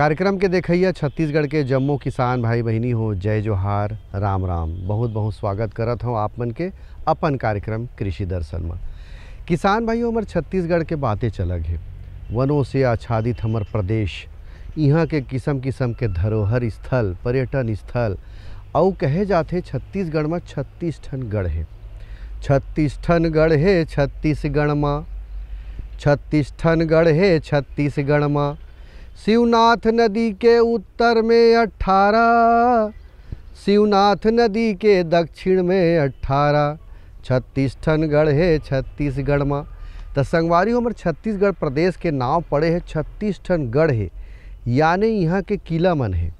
कार्यक्रम के देखैया छत्तीसगढ़ के जम्मो किसान भाई बहनी हो जय जोहार राम राम बहुत बहुत स्वागत करत हूँ आप मन के अपन कार्यक्रम कृषि दर्शन में किसान भाई हमार छत्तीसगढ़ के बातें चलग है वनों से आच्छादित हमार प्रदेश यहाँ के किस्म किस्म के धरोहर स्थल पर्यटन स्थल और कहे जाते छत्तीसगढ़ में छत्तीस ठन गढ़ है छत्तीस ठन गढ़ है छत्तीसगढ़ में छत्तीस ठन गढ़ है छत्तीसगढ़ में शिवनाथ नदी के उत्तर में अठारह शिवनाथ नदी के दक्षिण में अठारह छत्तीस ठनगढ़ है छत्तीसगढ़ में तो संगवारी हमारे छत्तीसगढ़ प्रदेश के नाम पड़े हैं छत्तीस ठनगढ़ है यानी यहाँ के किला मन है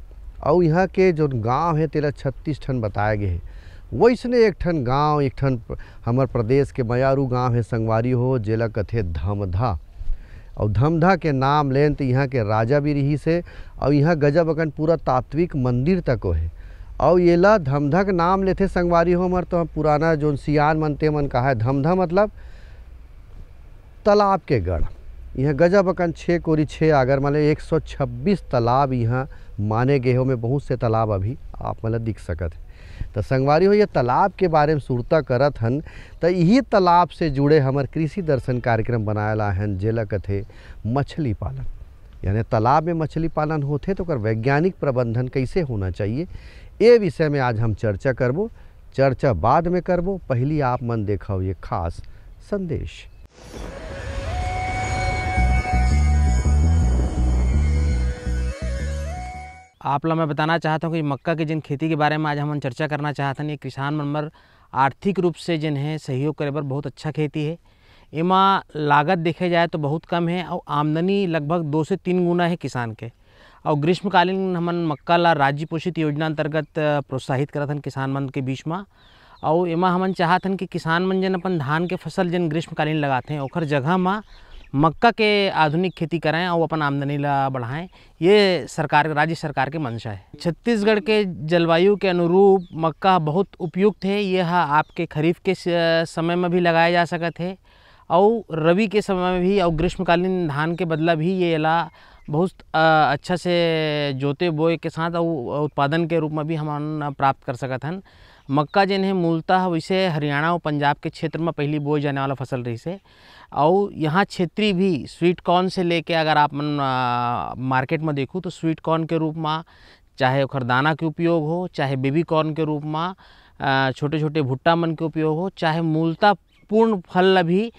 और यहाँ के जो गांव है तेरा छत्तीस ठन बताए गए हैं वैसने एक ठन गांव एक ठन हमारे प्रदेश के मयारू गांव है संगवारी हो जिला कथे धमधा और धमधा के नाम लेन तो यहाँ के राजा भी रही से और यहाँ गजब अकन पूरा तात्विक मंदिर तक है और ये ला धमधा के नाम लेते संगवारी हो मर तो हम पुराना जो सियान मनते मन कहा है धमधा मतलब तालाब के गढ़ यहाँ गजब अकन छः कोरी छः आगर मतलब एक सौ छब्बीस तालाब यहाँ माने गए हो में बहुत से तालाब अभी आप मतलब दिख सकते हैं तो संगवारी हो ये तालाब के बारे में सुरता करत हन तो यही तालाब से जुड़े हमार कृषि दर्शन कार्यक्रम बनाया हन जेला कथे मछली पालन यानी तालाब में मछली पालन होते तो वैज्ञानिक प्रबंधन कैसे होना चाहिए ये विषय में आज हम चर्चा करबो चर्चा बाद में करबो पहली आप मन देखा ये खास संदेश आप लोग मैं बताना चाहता हूँ कि मक्का के जिन खेती के बारे में आज हम चर्चा करना चाहते हैं ये किसान मन पर आर्थिक रूप से जिन है सहयोग करे पर बहुत अच्छा खेती है इमा लागत देखे जाए तो बहुत कम है और आमदनी लगभग दो से तीन गुना है किसान के और ग्रीष्मकालीन हमन मक्का ला राज्य पोषित योजना अंतर्गत प्रोत्साहित करा था किसान मन के बीच में और इमा हमन चाहते हैं कि किसान मन जन अपन धान के फसल जन ग्रीष्मकालीन लगाते हैं और जगह में मक्का के आधुनिक खेती कराएं और अपन आमदनी ला बढ़ाएं ये सरकार राज्य सरकार के मंशा है छत्तीसगढ़ के जलवायु के अनुरूप मक्का बहुत उपयुक्त है यह आपके खरीफ के समय में भी लगाया जा सकते है और रवि के समय में भी और ग्रीष्मकालीन धान के बदला भी ये ला बहुत अच्छा से जोते बोए के साथ और उत्पादन के रूप में भी हम प्राप्त कर सकते हैं मक्का जिन्हें मूलतः वैसे हरियाणा और पंजाब के क्षेत्र में पहली बोए जाने वाला फसल रही से और यहाँ क्षेत्रीय भी स्वीट कॉर्न से लेके अगर आप मन मार्केट में देखूँ तो स्वीट कॉर्न के रूप में चाहे ओखर दाना के उपयोग हो चाहे बेबी कॉर्न के रूप में छोटे छोटे भुट्टा मन के उपयोग हो चाहे मूलता पूर्ण फल भी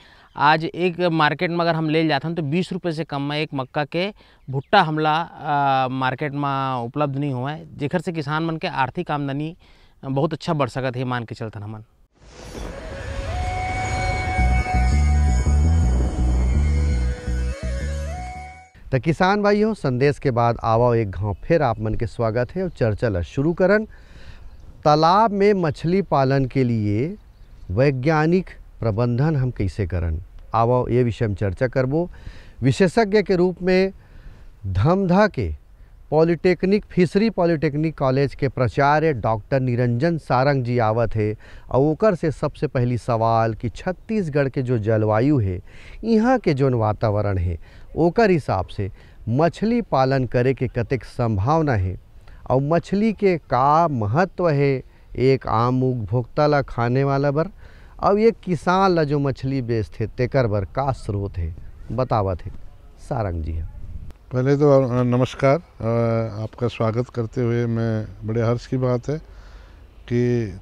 आज एक मार्केट में अगर हम ले जाते हैं तो बीस रुपये से कम में एक मक्का के भुट्टा हमला आ, मार्केट में उपलब्ध नहीं हुआ है जेखर से किसान मन के आर्थिक आमदनी बहुत अच्छा बढ़ सकत है मान के चलते हमन तो किसान भाइयों संदेश के बाद आवाओ एक घाव फिर आप मन के स्वागत है और चर्चा ला शुरू करन तालाब में मछली पालन के लिए वैज्ञानिक प्रबंधन हम कैसे करन आवाओ ये विषय में चर्चा करबो विशेषज्ञ के रूप में धमधा के पॉलिटेक्निक फिशरी पॉलिटेक्निक कॉलेज के प्राचार्य डॉक्टर निरंजन सारंग जी आवत है और ओकर से सबसे पहली सवाल कि छत्तीसगढ़ के जो जलवायु है यहाँ के जो वातावरण है ओकर हिसाब से मछली पालन करे के कतेक संभावना है और मछली के का महत्व है एक आम उपभोक्ता ला खाने वाला बर और एक किसान ला जो मछली बेचते तेकर बर का स्रोत है बतावत है सारंग जी है पहले तो नमस्कार आपका स्वागत करते हुए मैं बड़े हर्ष की बात है कि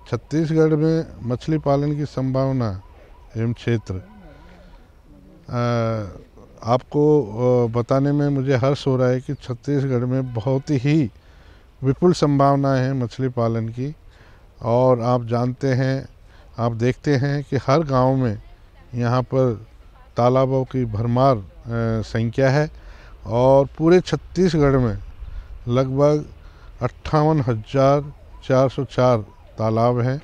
छत्तीसगढ़ में मछली पालन की संभावना एवं क्षेत्र आपको बताने में मुझे हर्ष हो रहा है कि छत्तीसगढ़ में बहुत ही विपुल संभावनाएं हैं मछली पालन की और आप जानते हैं आप देखते हैं कि हर गांव में यहाँ पर तालाबों की भरमार संख्या है और पूरे छत्तीसगढ़ में लगभग अट्ठावन हज़ार चार सौ चार तालाब हैं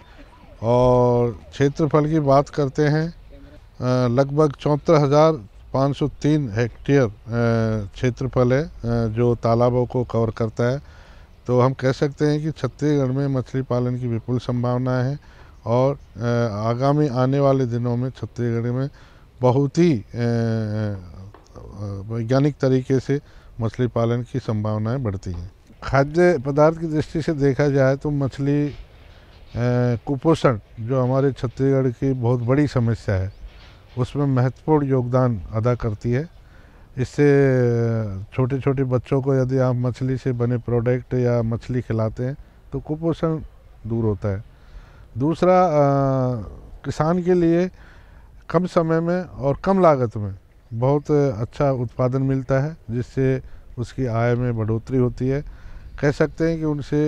और क्षेत्रफल की बात करते हैं लगभग चौहत्तर हज़ार 503 हेक्टेयर क्षेत्रफल है जो तालाबों को कवर करता है तो हम कह सकते हैं कि छत्तीसगढ़ में मछली पालन की विपुल संभावना है और आगामी आने वाले दिनों में छत्तीसगढ़ में बहुत ही वैज्ञानिक तरीके से मछली पालन की संभावनाएं बढ़ती हैं खाद्य पदार्थ की दृष्टि से देखा जाए तो मछली कुपोषण जो हमारे छत्तीसगढ़ की बहुत बड़ी समस्या है उसमें महत्वपूर्ण योगदान अदा करती है इससे छोटे छोटे बच्चों को यदि आप मछली से बने प्रोडक्ट या मछली खिलाते हैं तो कुपोषण दूर होता है दूसरा आ, किसान के लिए कम समय में और कम लागत में बहुत अच्छा उत्पादन मिलता है जिससे उसकी आय में बढ़ोतरी होती है कह सकते हैं कि उनसे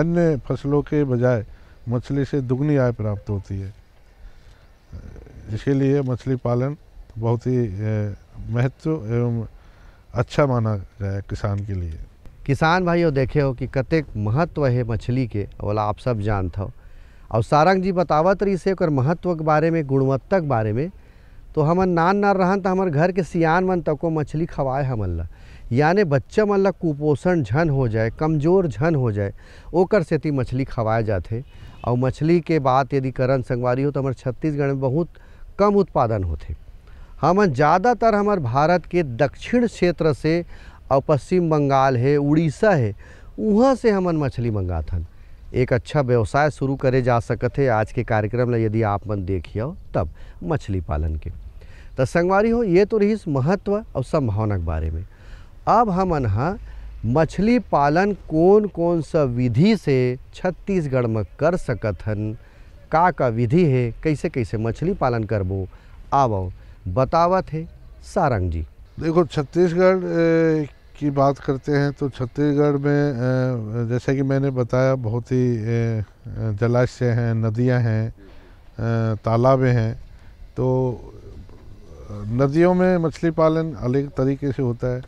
अन्य फसलों के बजाय मछली से दुगनी आय प्राप्त होती है इसीलिए मछली पालन बहुत ही महत्व एवं अच्छा माना जाए किसान के लिए किसान भाइयों देखे हो कि कतेक महत्व है मछली के बोला आप सब जानते हो और सारंग जी बतावत रही से महत्व के बारे में गुणवत्ता के बारे में तो हम नान नान रहन तो हमारे घर के सियान मन को मछली खवाए हम ला यानी बच्चा मन ला कुपोषण झन हो जाए कमज़ोर झन हो जाए ओकर सेती मछली खवाए जाते और मछली के बात यदि करण संगवारी हो तो हमारे छत्तीसगढ़ में बहुत कम उत्पादन होते हम ज़्यादातर हमार भारत के दक्षिण क्षेत्र से और पश्चिम बंगाल है उड़ीसा है वहाँ से हमन मछली मंगाथन एक अच्छा व्यवसाय शुरू करे जा सकते हैं आज के कार्यक्रम में यदि आप मन देखियो तब मछली पालन के तो संगवारी हो ये तो रही महत्व और संभावना के बारे में अब हमन हाँ मछली पालन कौन कौन सा विधि से छत्तीसगढ़ में कर सकत हन का का विधि है कैसे कैसे मछली पालन करबो आवो बतावत है सारंग जी देखो छत्तीसगढ़ की बात करते हैं तो छत्तीसगढ़ में जैसे कि मैंने बताया बहुत ही जलाशय हैं नदियां हैं तालाबें हैं तो नदियों में मछली पालन अलग तरीके से होता है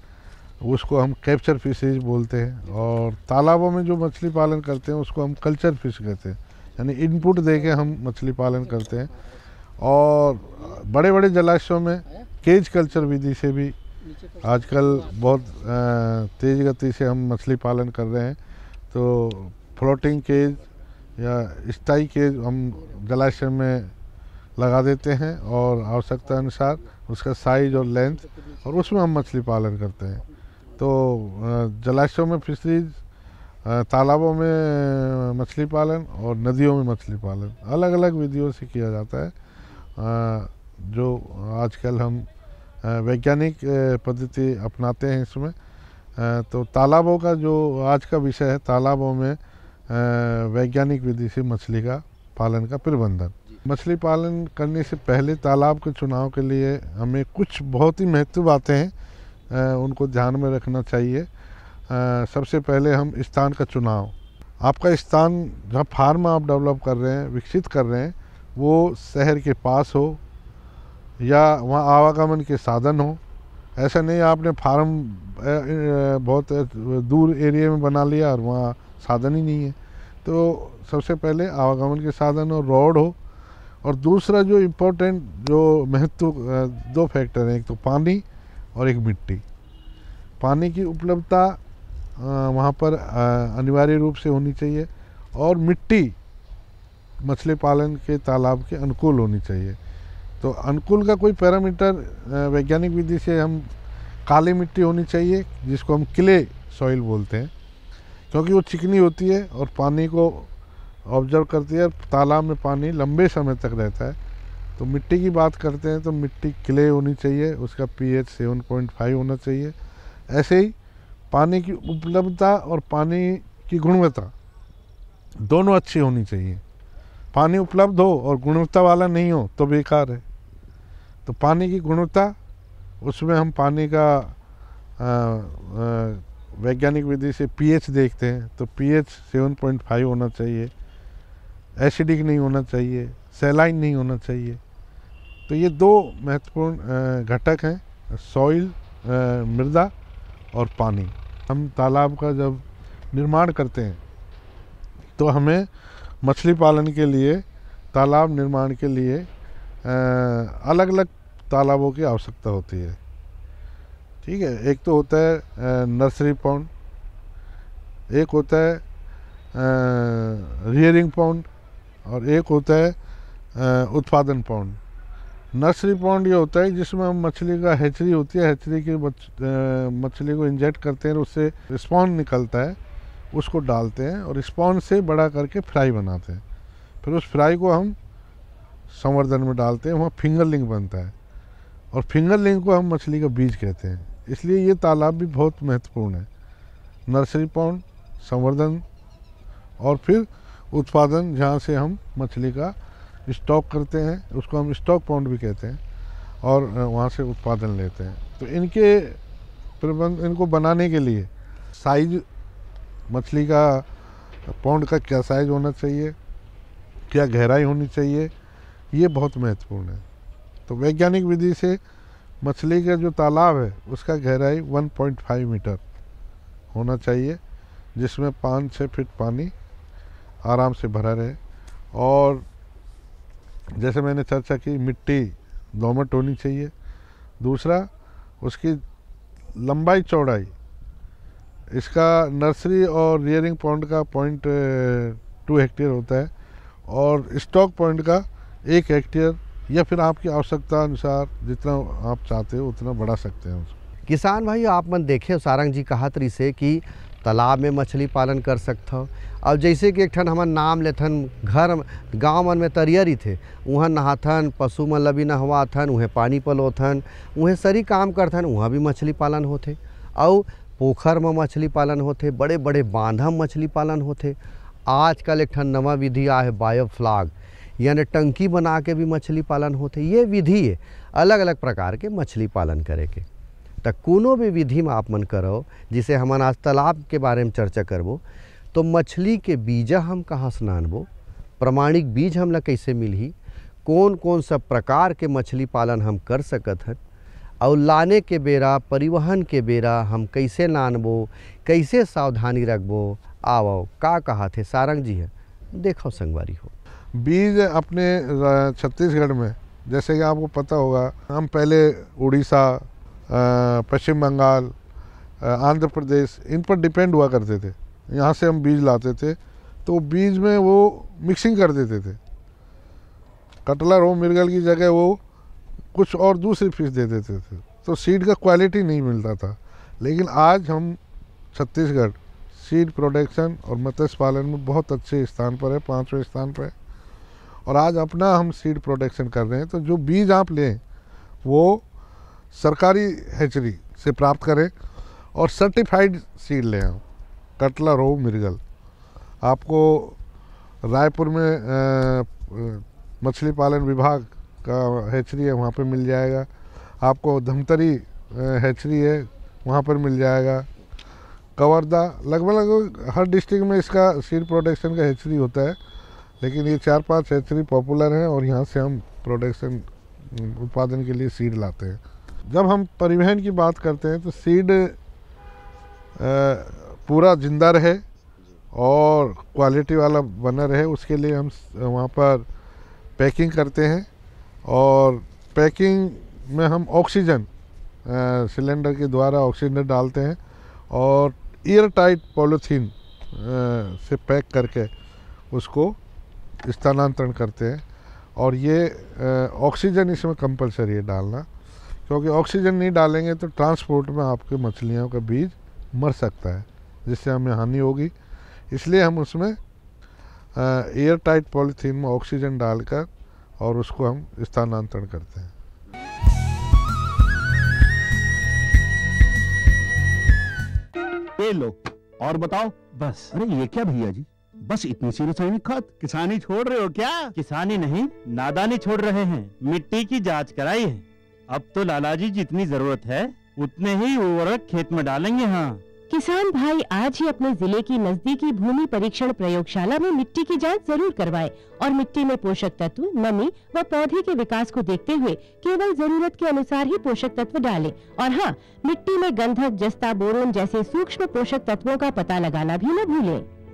उसको हम कैप्चर फिशेज बोलते हैं और तालाबों में जो मछली पालन करते हैं उसको हम कल्चर फिश कहते हैं यानी इनपुट दे के हम मछली पालन करते हैं और बड़े बड़े जलाशयों में केज कल्चर विधि से भी आजकल बहुत तेज़ गति से हम मछली पालन कर रहे हैं तो फ्लोटिंग केज या स्थाई केज हम जलाशय में लगा देते हैं और आवश्यकता अनुसार उसका साइज और लेंथ और उसमें हम मछली पालन करते हैं तो जलाशयों में फिशरीज तालाबों में मछली पालन और नदियों में मछली पालन अलग अलग विधियों से किया जाता है जो आजकल हम वैज्ञानिक पद्धति अपनाते हैं इसमें तो तालाबों का जो आज का विषय है तालाबों में वैज्ञानिक विधि से मछली का पालन का प्रबंधन मछली पालन करने से पहले तालाब के चुनाव के लिए हमें कुछ बहुत ही महत्व बातें हैं उनको ध्यान में रखना चाहिए सबसे पहले हम स्थान का चुनाव आपका स्थान जहाँ फार्म आप डेवलप कर रहे हैं विकसित कर रहे हैं वो शहर के पास हो या वहाँ आवागमन के साधन हो ऐसा नहीं आपने फार्म बहुत दूर एरिया में बना लिया और वहाँ साधन ही नहीं है तो सबसे पहले आवागमन के साधन हो रोड हो और दूसरा जो इम्पोर्टेंट जो महत्व दो फैक्टर हैं एक तो पानी और एक मिट्टी पानी की उपलब्धता वहाँ पर अनिवार्य रूप से होनी चाहिए और मिट्टी मछली पालन के तालाब के अनुकूल होनी चाहिए तो अनुकूल का कोई पैरामीटर वैज्ञानिक विधि से हम काली मिट्टी होनी चाहिए जिसको हम किले सॉइल बोलते हैं क्योंकि वो चिकनी होती है और पानी को ऑब्जर्व करती है तालाब में पानी लंबे समय तक रहता है तो मिट्टी की बात करते हैं तो मिट्टी क्ले होनी चाहिए उसका पीएच सेवन पॉइंट फाइव होना चाहिए ऐसे ही पानी की उपलब्धता और पानी की गुणवत्ता दोनों अच्छी होनी चाहिए पानी उपलब्ध हो और गुणवत्ता वाला नहीं हो तो बेकार है तो पानी की गुणवत्ता उसमें हम पानी का वैज्ञानिक विधि से पीएच देखते हैं तो पीएच 7.5 होना चाहिए एसिडिक नहीं होना चाहिए सेलाइन नहीं होना चाहिए तो ये दो महत्वपूर्ण घटक हैं सॉइल मृदा और पानी हम तालाब का जब निर्माण करते हैं तो हमें मछली पालन के लिए तालाब निर्माण के लिए अलग अलग तालाबों की आवश्यकता होती है ठीक है एक तो होता है नर्सरी पाउंड एक होता है रियरिंग पाउंड और एक होता है उत्पादन पाउंड नर्सरी पॉन्ड ये होता है जिसमें हम मछली का हैचरी होती है हैचरी की मछली को इंजेक्ट करते हैं और उससे रिस्पॉन्ड निकलता है उसको डालते हैं और रिस्पॉन्ड से बड़ा करके फ्राई बनाते हैं फिर उस फ्राई को हम संवर्धन में डालते हैं वहाँ फिंगरलिंग बनता है और फिंगरलिंग को हम मछली का बीज कहते हैं इसलिए ये तालाब भी बहुत महत्वपूर्ण है नर्सरी पॉन्ड संवर्धन और फिर उत्पादन जहाँ से हम मछली का स्टॉक करते हैं उसको हम स्टॉक पाउंड भी कहते हैं और वहाँ से उत्पादन लेते हैं तो इनके प्रबंध इनको बनाने के लिए साइज मछली का पाउंड का क्या साइज होना चाहिए क्या गहराई होनी चाहिए ये बहुत महत्वपूर्ण है तो वैज्ञानिक विधि से मछली का जो तालाब है उसका गहराई 1.5 मीटर होना चाहिए जिसमें पाँच छः फिट पानी आराम से भरा रहे और जैसे मैंने चर्चा की मिट्टी दोमट होनी चाहिए दूसरा उसकी लंबाई चौड़ाई इसका नर्सरी और रियरिंग पॉइंट का पॉइंट टू हेक्टेयर होता है और स्टॉक पॉइंट का एक हेक्टेयर या फिर आपकी आवश्यकता अनुसार जितना आप चाहते हो उतना बढ़ा सकते हैं उसको किसान भाई आप मन देखे सारंग जी कहा तरी से कि तालाब में मछली पालन कर हो अब जैसे कि एक ठन हमन नाम लेथन घर गांव मन में तरियरी थे वहाँ नहाथन पशु मन लबी नहवाथन उहें पानी पलोथन उहें सरी काम करथन वहाँ भी मछली पालन होते और पोखर में मछली पालन होते बड़े बड़े बांध में मछली पालन होते आजकल एक ठन नवा विधि आए बायोफ्लाग यानी टंकी बना के भी मछली पालन होते ये विधि है अलग अलग प्रकार के मछली पालन करे के तो कोनो भी विधि में आप मन करो जिसे हम आज तालाब के बारे में चर्चा करबो तो मछली के बीजा हम कहाँ से नानबो प्रमाणिक बीज हमला कैसे मिली कौन कौन सा प्रकार के मछली पालन हम कर सकत हन और लाने के बेरा परिवहन के बेरा हम कैसे नानबो कैसे सावधानी रखबो आओ का कहा थे सारंग जी है देखो संगवारी हो बीज अपने छत्तीसगढ़ में जैसे कि आपको पता होगा हम पहले उड़ीसा पश्चिम बंगाल आंध्र प्रदेश इन पर डिपेंड हुआ करते थे यहाँ से हम बीज लाते थे तो बीज में वो मिक्सिंग कर देते थे कटलर हो मिर्गल की जगह वो कुछ और दूसरी फीस दे देते थे तो सीड का क्वालिटी नहीं मिलता था लेकिन आज हम छत्तीसगढ़ सीड प्रोडक्शन और मत्स्य पालन में बहुत अच्छे स्थान पर है पाँचवें स्थान पर है और आज अपना हम सीड प्रोडक्शन कर रहे हैं तो जो बीज आप लें वो सरकारी हैचरी से प्राप्त करें और सर्टिफाइड सीड ले आओ कटला रोहू मिर्गल आपको रायपुर में मछली पालन विभाग का हैचरी है वहाँ पर मिल जाएगा आपको धमतरी हैचरी है वहाँ पर मिल जाएगा कवर्दा लगभग लगभग हर डिस्ट्रिक्ट में इसका सीड प्रोडक्शन का हैचरी होता है लेकिन ये चार पांच हैचरी पॉपुलर हैं और यहाँ से हम प्रोडक्शन उत्पादन के लिए सीड लाते हैं जब हम परिवहन की बात करते हैं तो सीड पूरा जिंदा रहे और क्वालिटी वाला बना रहे उसके लिए हम वहाँ पर पैकिंग करते हैं और पैकिंग में हम ऑक्सीजन सिलेंडर के द्वारा ऑक्सीजन डालते हैं और एयर टाइट पॉलिथीन से पैक करके उसको स्थानांतरण करते हैं और ये ऑक्सीजन इसमें कंपलसरी है डालना क्योंकि ऑक्सीजन नहीं डालेंगे तो ट्रांसपोर्ट में आपके मछलियों का बीज मर सकता है जिससे हमें हानि होगी इसलिए हम उसमें एयर टाइट पॉलीथीन में ऑक्सीजन डालकर और उसको हम स्थानांतरण करते हैं ए लो और बताओ बस अरे ये क्या भैया जी बस इतनी सी रसायनिक खाद किसानी छोड़ रहे हो क्या किसानी नहीं नादानी छोड़ रहे हैं मिट्टी की जांच कराई है अब तो लाला जी जितनी जरूरत है उतने ही उर्वरक खेत में डालेंगे हाँ किसान भाई आज ही अपने जिले की नजदीकी भूमि परीक्षण प्रयोगशाला में मिट्टी की जांच जरूर करवाएं और मिट्टी में पोषक तत्व नमी व पौधे के विकास को देखते हुए केवल जरूरत के अनुसार ही पोषक तत्व डालें और हाँ मिट्टी में गंधक जस्ता बोरोन जैसे सूक्ष्म पोषक तत्वों का पता लगाना भी न भूलें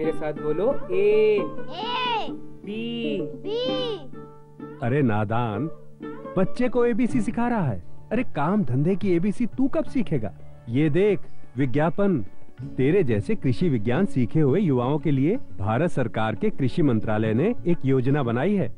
मेरे साथ बोलो ए ए बी बी अरे नादान बच्चे को एबीसी सिखा रहा है अरे काम धंधे की एबीसी तू कब सीखेगा ये देख विज्ञापन तेरे जैसे कृषि विज्ञान सीखे हुए युवाओं के लिए भारत सरकार के कृषि मंत्रालय ने एक योजना बनाई है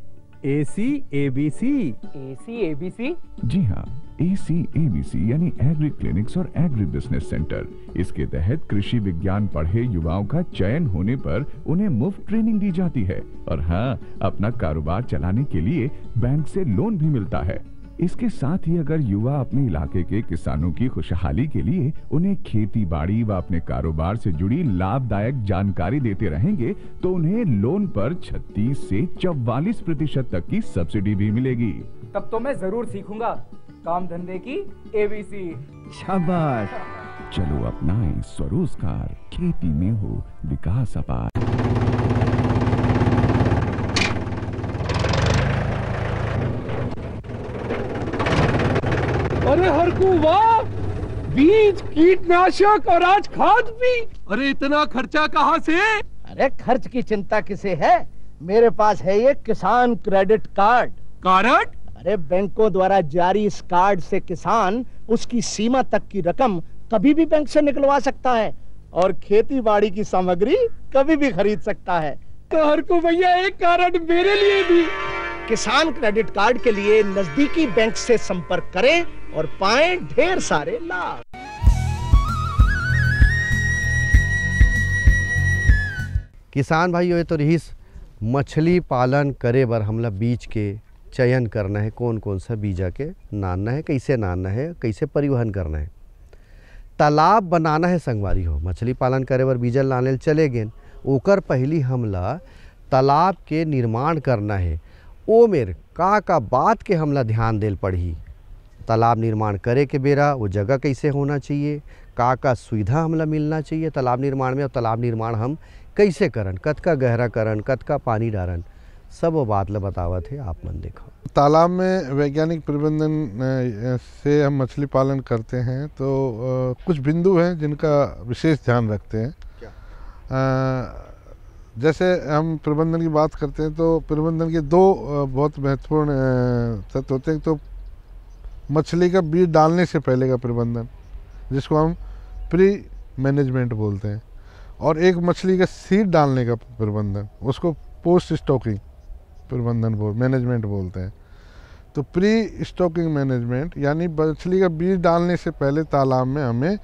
ए सी ए बी सी ए सी ए बी सी जी हाँ ए सी ए बी सी यानी एग्री क्लिनिक्स और एग्री बिजनेस सेंटर इसके तहत कृषि विज्ञान पढ़े युवाओं का चयन होने पर उन्हें मुफ्त ट्रेनिंग दी जाती है और हाँ अपना कारोबार चलाने के लिए बैंक से लोन भी मिलता है इसके साथ ही अगर युवा अपने इलाके के किसानों की खुशहाली के लिए उन्हें खेती बाड़ी व अपने कारोबार से जुड़ी लाभदायक जानकारी देते रहेंगे तो उन्हें लोन पर 36 से 44 प्रतिशत तक की सब्सिडी भी मिलेगी तब तो मैं जरूर सीखूंगा काम धंधे की एबीसी शाबाश चलो अपनाएं स्वरोजगार खेती में हो विकास अपार अरे हर वाह बीज कीटनाशक और आज खाद भी अरे इतना खर्चा कहाँ से अरे खर्च की चिंता किसे है मेरे पास है ये किसान क्रेडिट कार्ड कार्ड अरे बैंकों द्वारा जारी इस कार्ड से किसान उसकी सीमा तक की रकम कभी भी बैंक से निकलवा सकता है और खेती बाड़ी की सामग्री कभी भी खरीद सकता है कार को भैया एक कार्ड मेरे लिए भी किसान क्रेडिट कार्ड के लिए नजदीकी बैंक से संपर्क करें और पाएं ढेर सारे लाभ किसान भाइयों ये तो रहीस मछली पालन करे बर हमला बीज के चयन करना है कौन कौन सा बीजा के नानना है कैसे नानना है कैसे परिवहन करना है तालाब बनाना है संगवारी हो मछली पालन करे बार बीजा लाने चले गए ओकर पहली हमला तालाब के निर्माण करना है ओ मेर का का बात के हमला ध्यान दे पड़ी तालाब निर्माण करे के बेरा वो जगह कैसे होना चाहिए का का सुविधा हमला मिलना चाहिए तालाब निर्माण में और तालाब निर्माण हम कैसे करन कत का गहरा करन का पानी डारन सब बात बतावा थे आप मन देखो तालाब में वैज्ञानिक प्रबंधन से हम मछली पालन करते हैं तो कुछ बिंदु हैं जिनका विशेष ध्यान रखते हैं क्या? जैसे हम प्रबंधन की बात करते हैं तो प्रबंधन के दो बहुत महत्वपूर्ण तत्व होते हैं तो मछली का बीज डालने से पहले का प्रबंधन जिसको हम प्री मैनेजमेंट बोलते हैं और एक मछली का सीड डालने का प्रबंधन उसको पोस्ट स्टॉकिंग प्रबंधन बोल मैनेजमेंट बोलते हैं तो प्री स्टॉकिंग मैनेजमेंट यानी मछली का बीज डालने से पहले तालाब में हमें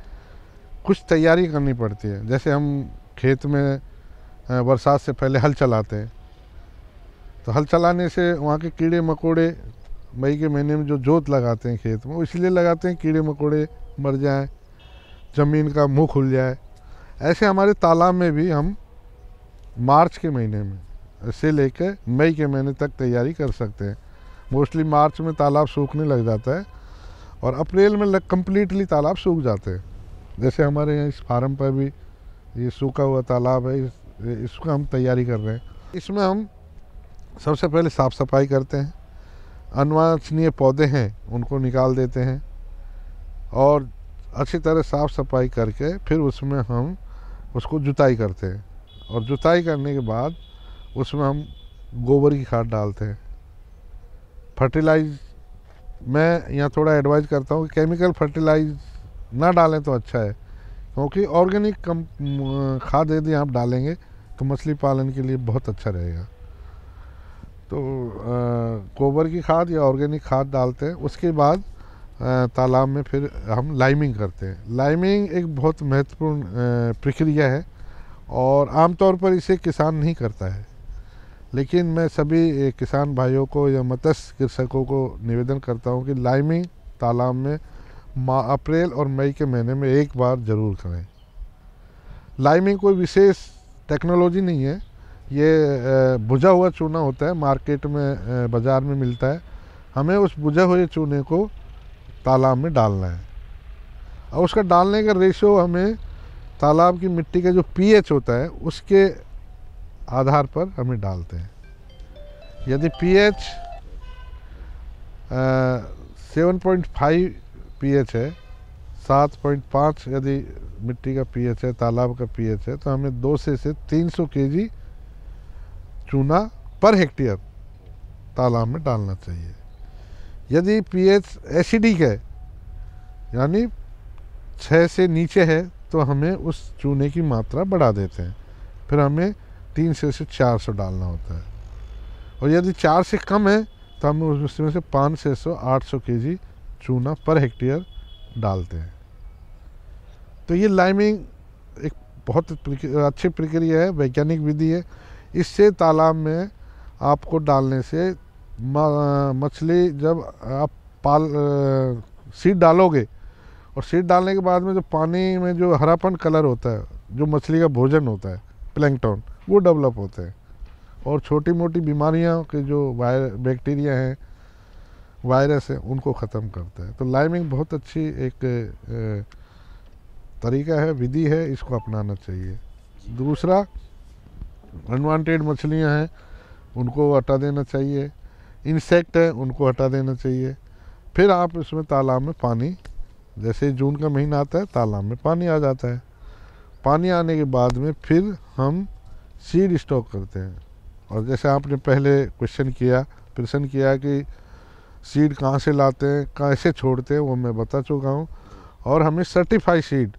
कुछ तैयारी करनी पड़ती है जैसे हम खेत में बरसात से पहले हल चलाते हैं तो हल चलाने से वहाँ के कीड़े मकोड़े मई के महीने में जो जोत लगाते हैं खेत में वो इसलिए लगाते हैं कीड़े मकोड़े मर जाएं ज़मीन का मुँह खुल जाए ऐसे हमारे तालाब में भी हम मार्च के महीने में से लेकर मई के महीने तक तैयारी कर सकते हैं मोस्टली मार्च में तालाब सूखने लग जाता है और अप्रैल में कम्प्लीटली तालाब सूख जाते हैं जैसे हमारे यहाँ इस फार्म पर भी ये सूखा हुआ तालाब है इस, इसका हम तैयारी कर रहे हैं इसमें हम सबसे पहले साफ़ सफाई करते हैं अनवांछनीय पौधे हैं उनको निकाल देते हैं और अच्छी तरह साफ़ सफाई करके फिर उसमें हम उसको जुताई करते हैं और जुताई करने के बाद उसमें हम गोबर की खाद डालते हैं फर्टिलाइज मैं यहाँ थोड़ा एडवाइज करता हूँ कि केमिकल फर्टिलाइज ना डालें तो अच्छा है क्योंकि ऑर्गेनिक कम खाद यदि आप डालेंगे तो मछली पालन के लिए बहुत अच्छा रहेगा तो गोबर की खाद या ऑर्गेनिक खाद डालते हैं उसके बाद तालाब में फिर हम लाइमिंग करते हैं लाइमिंग एक बहुत महत्वपूर्ण प्रक्रिया है और आमतौर पर इसे किसान नहीं करता है लेकिन मैं सभी किसान भाइयों को या मत्स्य कृषकों को निवेदन करता हूँ कि लाइमी तालाब में अप्रैल और मई के महीने में एक बार ज़रूर करें लाइमिंग कोई विशेष टेक्नोलॉजी नहीं है ये बुझा हुआ चूना होता है मार्केट में बाज़ार में मिलता है हमें उस बुझे हुए चूने को तालाब में डालना है और उसका डालने का रेशो हमें तालाब की मिट्टी का जो पीएच होता है उसके आधार पर हमें डालते हैं यदि pH seven point five P है सात पॉइंट पाँच यदि मिट्टी का पीएच है तालाब का पीएच है तो हमें दो से से तीन सौ के जी चूना पर हेक्टेयर तालाब में डालना चाहिए यदि पीएच एसिडिक है यानी छः से नीचे है तो हमें उस चूने की मात्रा बढ़ा देते हैं फिर हमें तीन सौ से चार सौ डालना होता है और यदि चार से कम है तो हम उसमें से पाँच छः सौ आठ सौ के जी चूना पर हेक्टेयर डालते हैं तो ये लाइमिंग एक बहुत अच्छी प्रक्रिया है वैज्ञानिक विधि है इससे तालाब में आपको डालने से मछली जब आप पाल सीड डालोगे और सीड डालने के बाद में जो पानी में जो हरापन कलर होता है जो मछली का भोजन होता है प्लैंकटॉन वो डेवलप होते हैं और छोटी मोटी बीमारियों के जो वायर बैक्टीरिया हैं वायरस है उनको ख़त्म करता है तो लाइमिंग बहुत अच्छी एक तरीका है विधि है इसको अपनाना चाहिए दूसरा अनवांटेड मछलियाँ हैं उनको हटा देना चाहिए इंसेक्ट हैं उनको हटा देना चाहिए फिर आप इसमें तालाब में पानी जैसे जून का महीना आता है तालाब में पानी आ जाता है पानी आने के बाद में फिर हम सीड स्टॉक करते हैं और जैसे आपने पहले क्वेश्चन किया प्रश्न किया कि सीड कहाँ से लाते हैं कैसे छोड़ते हैं वो मैं बता चुका हूँ और हमें सर्टिफाई सीड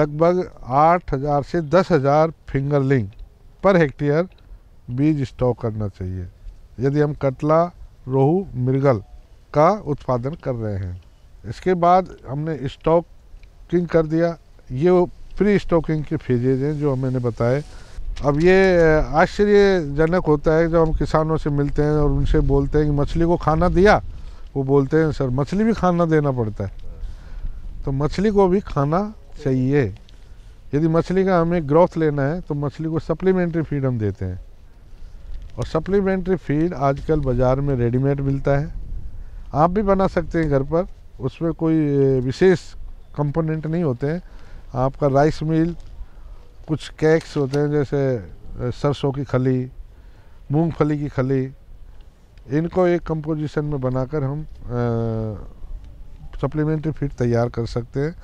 लगभग आठ हज़ार से दस हज़ार फिंगरलिंग पर हेक्टेयर बीज स्टॉक करना चाहिए यदि हम कटला रोहू मिर्गल का उत्पादन कर रहे हैं इसके बाद हमने स्टॉकिंग कर दिया ये फ्री स्टॉकिंग के फेजेज हैं जो मैंने बताए अब ये आश्चर्यजनक होता है जब हम किसानों से मिलते हैं और उनसे बोलते हैं कि मछली को खाना दिया वो बोलते हैं सर मछली भी खाना देना पड़ता है तो मछली को भी खाना चाहिए यदि मछली का हमें ग्रोथ लेना है तो मछली को सप्लीमेंट्री फीड हम देते हैं और सप्लीमेंट्री फीड आजकल बाज़ार में रेडीमेड मिलता है आप भी बना सकते हैं घर पर उसमें कोई विशेष कंपोनेंट नहीं होते हैं आपका राइस मिल कुछ केक्स होते हैं जैसे सरसों की खली मूंगफली की खली इनको एक कंपोजिशन में बनाकर हम सप्लीमेंट्री फीड तैयार कर सकते हैं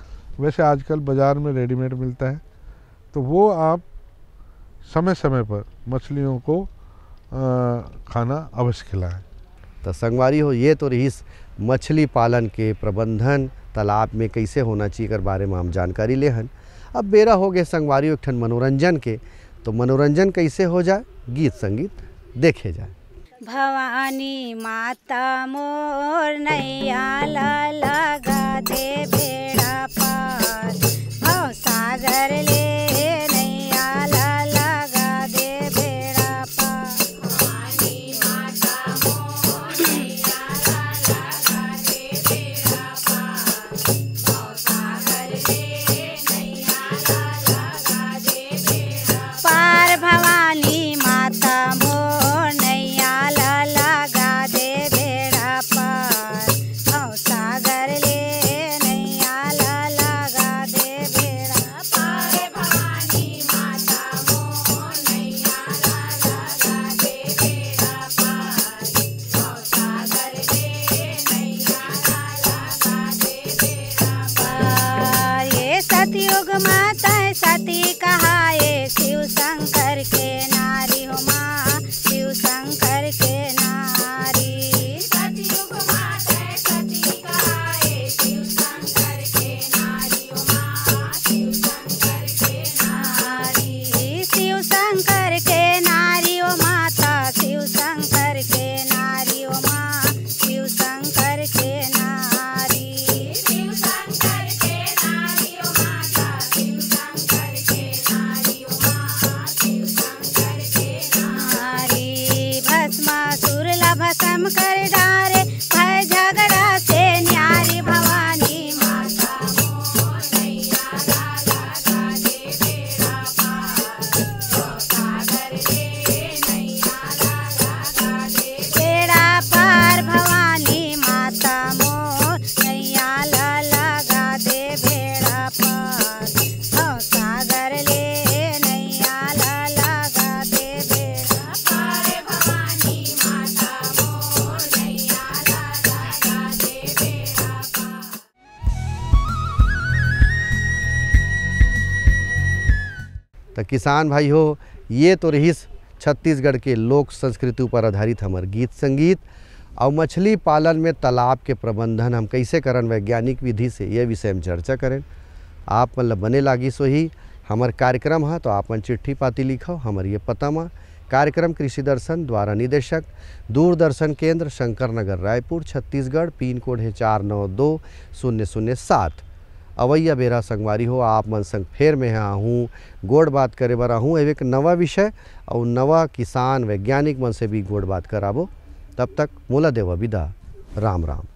वैसे आजकल बाज़ार में रेडीमेड मिलता है तो वो आप समय समय पर मछलियों को आ, खाना अवश्य खिलाएं तो संगवारी हो ये तो रहीस मछली पालन के प्रबंधन तालाब में कैसे होना चाहिए कर बारे में हम जानकारी ले हन अब बेरा हो गए संगवारी एक ठन मनोरंजन के तो मनोरंजन कैसे हो जाए गीत संगीत देखे जाए भवानी माता मोर नैया लगा दे भेड़ किसान भाई हो ये तो रहीस छत्तीसगढ़ के लोक संस्कृति पर आधारित हमार गीत संगीत और मछली पालन में तालाब के प्रबंधन हम कैसे करें वैज्ञानिक विधि से यह विषय हम चर्चा करें आप मतलब बने लागी सो ही हमार कार्यक्रम है तो आप चिट्ठी पाती लिखो हमारे ये पता माँ कार्यक्रम कृषि दर्शन द्वारा निदेशक दूरदर्शन केंद्र शंकर नगर रायपुर छत्तीसगढ़ पिन कोड है चार नौ दो शून्य शून्य सात अवैया बेरा संगवारी हो आप मन संग फेर में आ हाँ हूँ गोड़ बात करे बर आहूँ एवं एक नवा विषय और नवा किसान वैज्ञानिक मन से भी गोड़ बात कराबो तब तक मोला देवा विदा राम राम